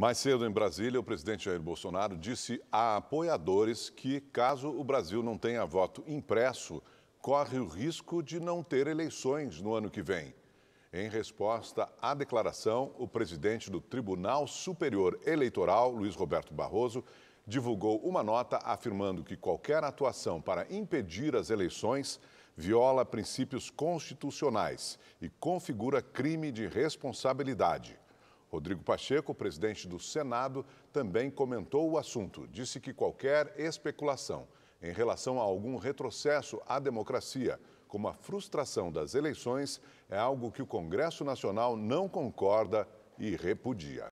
Mais cedo em Brasília, o presidente Jair Bolsonaro disse a apoiadores que, caso o Brasil não tenha voto impresso, corre o risco de não ter eleições no ano que vem. Em resposta à declaração, o presidente do Tribunal Superior Eleitoral, Luiz Roberto Barroso, divulgou uma nota afirmando que qualquer atuação para impedir as eleições viola princípios constitucionais e configura crime de responsabilidade. Rodrigo Pacheco, presidente do Senado, também comentou o assunto. Disse que qualquer especulação em relação a algum retrocesso à democracia, como a frustração das eleições, é algo que o Congresso Nacional não concorda e repudia.